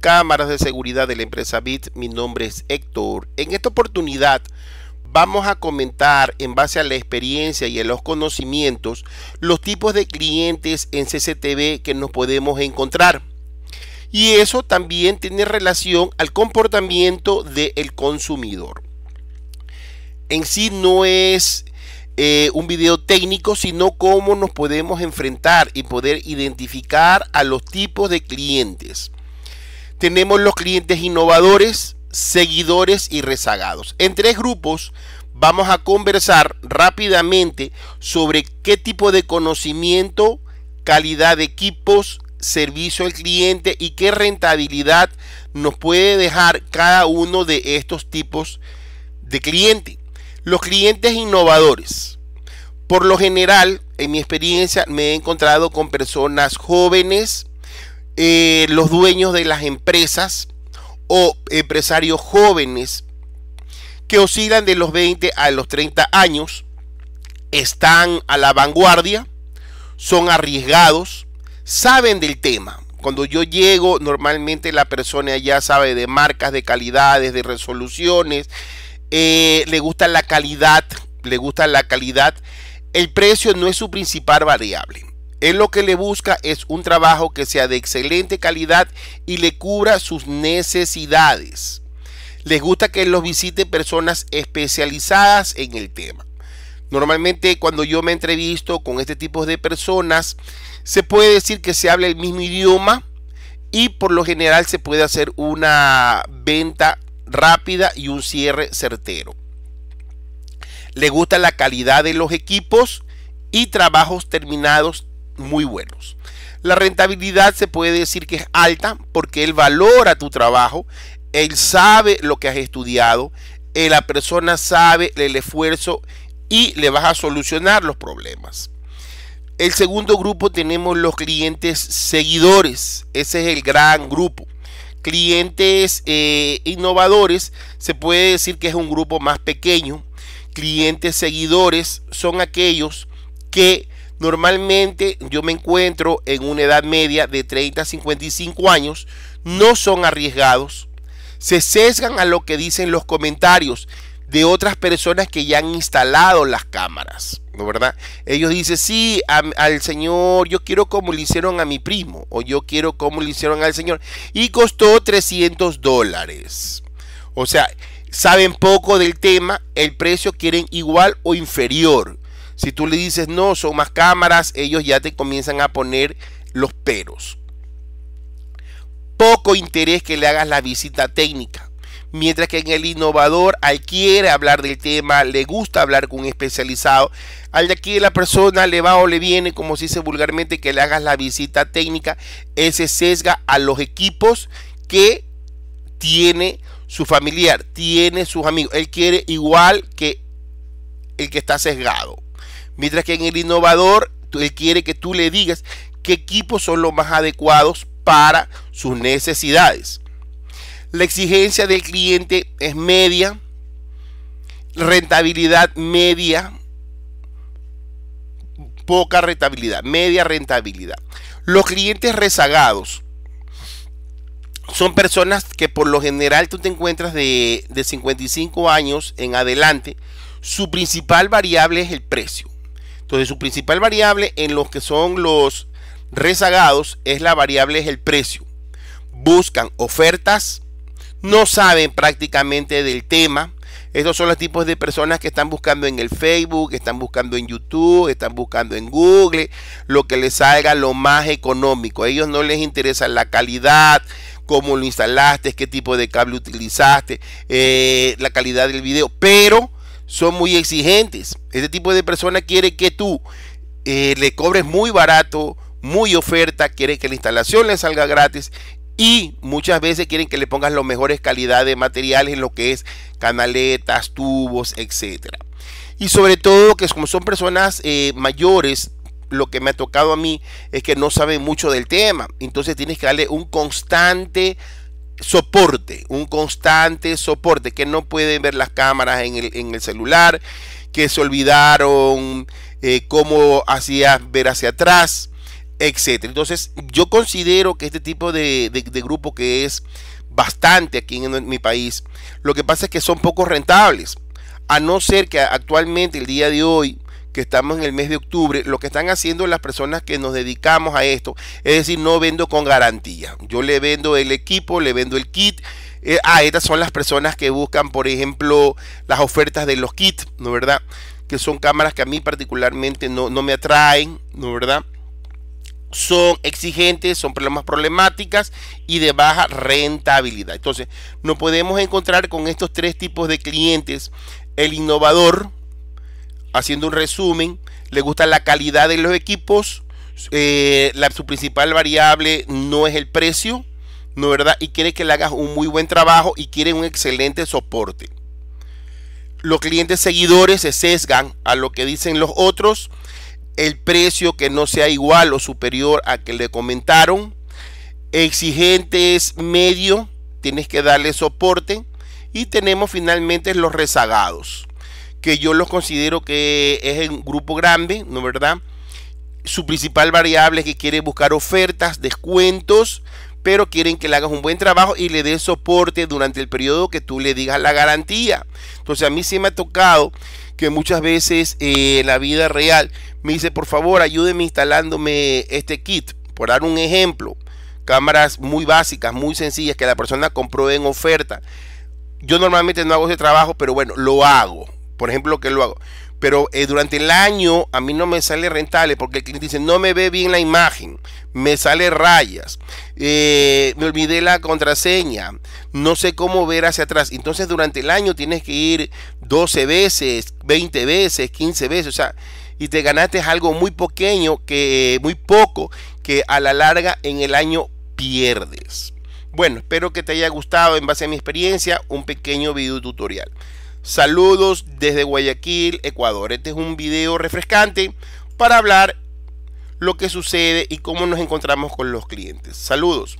cámaras de seguridad de la empresa BIT. Mi nombre es Héctor. En esta oportunidad vamos a comentar en base a la experiencia y a los conocimientos los tipos de clientes en CCTV que nos podemos encontrar. Y eso también tiene relación al comportamiento del consumidor. En sí no es eh, un video técnico, sino cómo nos podemos enfrentar y poder identificar a los tipos de clientes tenemos los clientes innovadores, seguidores y rezagados. En tres grupos vamos a conversar rápidamente sobre qué tipo de conocimiento, calidad de equipos, servicio al cliente y qué rentabilidad nos puede dejar cada uno de estos tipos de cliente. Los clientes innovadores. Por lo general, en mi experiencia, me he encontrado con personas jóvenes, eh, los dueños de las empresas o empresarios jóvenes que oscilan de los 20 a los 30 años, están a la vanguardia, son arriesgados, saben del tema. Cuando yo llego, normalmente la persona ya sabe de marcas, de calidades, de resoluciones, eh, le gusta la calidad, le gusta la calidad. El precio no es su principal variable. Él lo que le busca es un trabajo que sea de excelente calidad y le cubra sus necesidades. Les gusta que los visite personas especializadas en el tema. Normalmente cuando yo me entrevisto con este tipo de personas, se puede decir que se habla el mismo idioma y por lo general se puede hacer una venta rápida y un cierre certero. Le gusta la calidad de los equipos y trabajos terminados muy buenos. La rentabilidad se puede decir que es alta porque él valora tu trabajo, él sabe lo que has estudiado, eh, la persona sabe el esfuerzo y le vas a solucionar los problemas. El segundo grupo tenemos los clientes seguidores. Ese es el gran grupo. Clientes eh, innovadores se puede decir que es un grupo más pequeño. Clientes seguidores son aquellos que Normalmente yo me encuentro en una edad media de 30 a 55 años. No son arriesgados. Se sesgan a lo que dicen los comentarios de otras personas que ya han instalado las cámaras, ¿no verdad? Ellos dicen, sí, al Señor, yo quiero como le hicieron a mi primo, o yo quiero como le hicieron al Señor, y costó 300 dólares. O sea, saben poco del tema, el precio quieren igual o inferior. Si tú le dices, no, son más cámaras, ellos ya te comienzan a poner los peros. Poco interés que le hagas la visita técnica. Mientras que en el innovador, al quiere hablar del tema, le gusta hablar con un especializado, al de aquí la persona le va o le viene, como se dice vulgarmente, que le hagas la visita técnica, ese sesga a los equipos que tiene su familiar, tiene sus amigos. Él quiere igual que el que está sesgado. Mientras que en el innovador, él quiere que tú le digas qué equipos son los más adecuados para sus necesidades. La exigencia del cliente es media, rentabilidad media, poca rentabilidad, media rentabilidad. Los clientes rezagados son personas que por lo general tú te encuentras de, de 55 años en adelante. Su principal variable es el precio. Entonces su principal variable en los que son los rezagados es la variable es el precio. Buscan ofertas, no saben prácticamente del tema. Estos son los tipos de personas que están buscando en el Facebook, están buscando en YouTube, están buscando en Google, lo que les salga lo más económico. A ellos no les interesa la calidad, cómo lo instalaste, qué tipo de cable utilizaste, eh, la calidad del video, pero son muy exigentes. Este tipo de persona quiere que tú eh, le cobres muy barato, muy oferta, quiere que la instalación le salga gratis y muchas veces quieren que le pongas las mejores calidades de materiales en lo que es canaletas, tubos, etc. Y sobre todo que como son personas eh, mayores, lo que me ha tocado a mí es que no saben mucho del tema. Entonces tienes que darle un constante soporte, un constante soporte, que no pueden ver las cámaras en el, en el celular, que se olvidaron eh, cómo hacía ver hacia atrás, etc. Entonces yo considero que este tipo de, grupo que es bastante aquí en mi país, lo que pasa es que son poco rentables, a no ser que actualmente el día de hoy que estamos en el mes de octubre, lo que están haciendo las personas que nos dedicamos a esto, es decir, no vendo con garantía. Yo le vendo el equipo, le vendo el kit. Eh, a ah, estas son las personas que buscan, por ejemplo, las ofertas de los kits, ¿no verdad? Que son cámaras que a mí particularmente no, no me atraen, ¿no verdad? son exigentes, son problemas problemáticas y de baja rentabilidad. Entonces, no podemos encontrar con estos tres tipos de clientes. El innovador, haciendo un resumen, le gusta la calidad de los equipos, eh, la, su principal variable no es el precio, ¿no verdad? Y quiere que le hagas un muy buen trabajo y quiere un excelente soporte. Los clientes seguidores se sesgan a lo que dicen los otros, el precio que no sea igual o superior a que le comentaron, es medio, tienes que darle soporte y tenemos finalmente los rezagados que yo los considero que es un grupo grande, ¿no verdad? Su principal variable es que quiere buscar ofertas, descuentos, pero quieren que le hagas un buen trabajo y le des soporte durante el periodo que tú le digas la garantía. Entonces a mí sí me ha tocado que muchas veces eh, en la vida real me dice, por favor, ayúdeme instalándome este kit, por dar un ejemplo. Cámaras muy básicas, muy sencillas que la persona compró en oferta. Yo normalmente no hago ese trabajo, pero bueno, lo hago. Por ejemplo, que lo hago. Pero eh, durante el año a mí no me sale rentable porque el cliente dice, no me ve bien la imagen, me sale rayas, eh, me olvidé la contraseña, no sé cómo ver hacia atrás. Entonces durante el año tienes que ir 12 veces, 20 veces, 15 veces, o sea, y te ganaste algo muy pequeño, que muy poco, que a la larga en el año pierdes. Bueno, espero que te haya gustado en base a mi experiencia un pequeño video tutorial. Saludos desde Guayaquil, Ecuador. Este es un video refrescante para hablar lo que sucede y cómo nos encontramos con los clientes. Saludos.